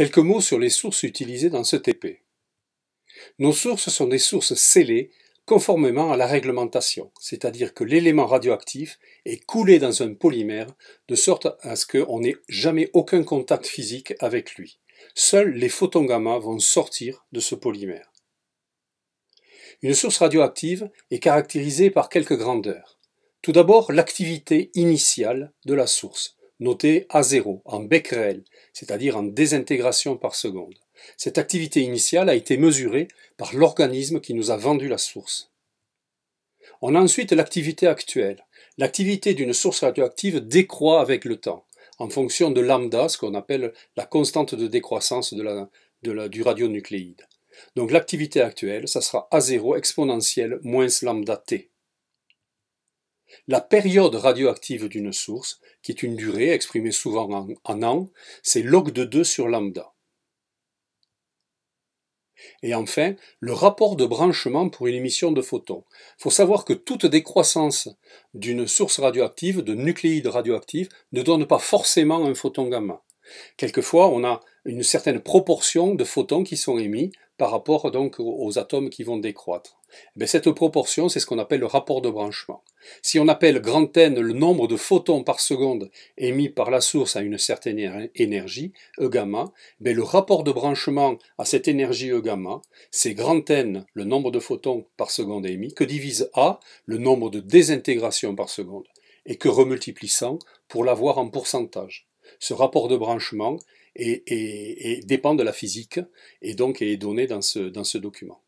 Quelques mots sur les sources utilisées dans ce TP. Nos sources sont des sources scellées conformément à la réglementation, c'est-à-dire que l'élément radioactif est coulé dans un polymère de sorte à ce qu'on n'ait jamais aucun contact physique avec lui. Seuls les photons gamma vont sortir de ce polymère. Une source radioactive est caractérisée par quelques grandeurs. Tout d'abord, l'activité initiale de la source, notée A0 en bec réel, c'est-à-dire en désintégration par seconde. Cette activité initiale a été mesurée par l'organisme qui nous a vendu la source. On a ensuite l'activité actuelle. L'activité d'une source radioactive décroît avec le temps, en fonction de lambda, ce qu'on appelle la constante de décroissance du radionucléide. Donc l'activité actuelle, ça sera A0 exponentielle moins lambda t. La période radioactive d'une source, qui est une durée exprimée souvent en, an, ans, c'est log de 2 sur lambda. Et enfin, le rapport de branchement pour une émission de photons. Il faut savoir que toute décroissance d'une source radioactive, de nucléides radioactifs, ne donne pas forcément un photon gamma. Quelquefois, on a une certaine proportion de photons qui sont émis par rapport donc aux atomes qui vont décroître. Eh cette proportion, c'est ce qu'on appelle le rapport de branchement. Si on appelle grand N le nombre de photons par seconde émis par la source à une certaine énergie, E gamma, eh le rapport de branchement à cette énergie E gamma, c'est grand N, le nombre de photons par seconde émis, que divise A, le nombre de désintégrations par seconde, et que remultiplie 100 pour l'avoir en pourcentage ce rapport de branchement et dépend de la physique et donc est donné dans ce document.